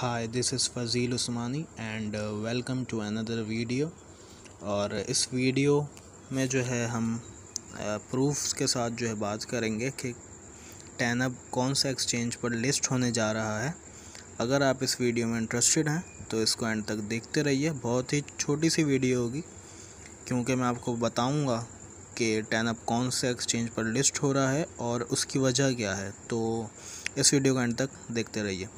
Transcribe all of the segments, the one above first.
hi this is Fazil Usmani and welcome to another video और इस video में जो है हम प्रूफ्स uh, के साथ जो है बात करेंगे कि टैनअप कौन सा एक्सचेंज पर लिस्ट होने जा रहा है अगर आप इस वीडियो में इंटरेस्टेड हैं तो इसको एंड तक देखते रहिए बहुत ही छोटी सी वीडियो होगी क्योंकि मैं आपको बताऊँगा कि टैनअप कौन से एक्सचेंज पर लिस्ट हो रहा है और उसकी वजह क्या है तो इस वीडियो को एंड तक देखते रहिए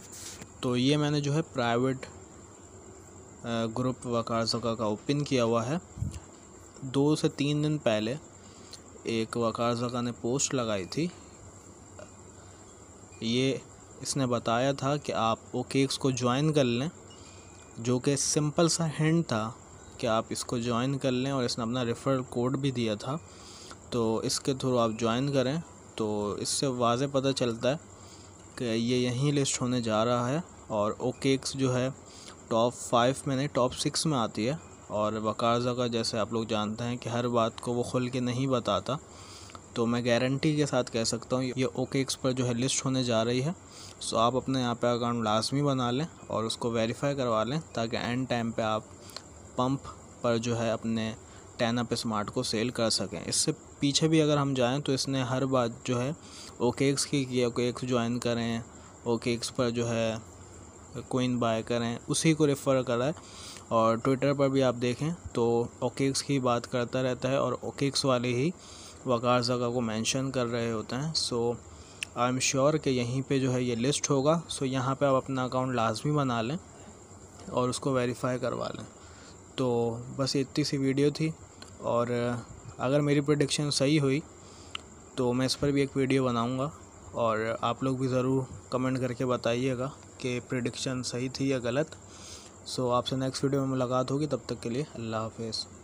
तो ये मैंने जो है प्राइवेट ग्रुप वकारसका का ओपन किया हुआ है दो से तीन दिन पहले एक वकारसका ने पोस्ट लगाई थी ये इसने बताया था कि आप वो केक्स को ज्वाइन कर लें जो कि सिंपल सा हैंड था कि आप इसको ज्वाइन कर लें और इसने अपना रेफरल कोड भी दिया था तो इसके थ्रू आप ज्वाइन करें तो इससे वाज पता चलता है ये यहीं लिस्ट होने जा रहा है और ओकेक्स केक्स जो है टॉप फाइव में नहीं टॉप सिक्स में आती है और वकारजा का जैसे आप लोग जानते हैं कि हर बात को वो खुल के नहीं बताता तो मैं गारंटी के साथ कह सकता हूँ ये ओकेक्स पर जो है लिस्ट होने जा रही है सो आप अपने यहाँ पे अकाउंट लाजमी बना लें और उसको वेरीफाई करवा लें ताकि एंड टाइम पे आप पंप पर जो है अपने टेन अप स्मार्ट को सेल कर सकें इससे पीछे भी अगर हम जाएं तो इसने हर बात जो है ओकेक्स की किया ओकेक्स ज्वाइन करें ओकेक्स पर जो है कोइन बाय करें उसी को रेफ़र करा है और ट्विटर पर भी आप देखें तो ओकेक्स की बात करता रहता है और ओकेक्स वाले ही वकार जगह को मेंशन कर रहे होते हैं सो आई एम श्योर कि यहीं पे जो है ये लिस्ट होगा सो यहाँ पे आप अपना अकाउंट लाजमी बना लें और उसको वेरीफाई करवा लें तो बस इतनी सी वीडियो थी और अगर मेरी प्रोडिक्शन सही हुई तो मैं इस पर भी एक वीडियो बनाऊंगा और आप लोग भी ज़रूर कमेंट करके बताइएगा कि प्रोडिक्शन सही थी या गलत सो आपसे नेक्स्ट वीडियो में मुलाकात होगी तब तक के लिए अल्लाह हाफिज़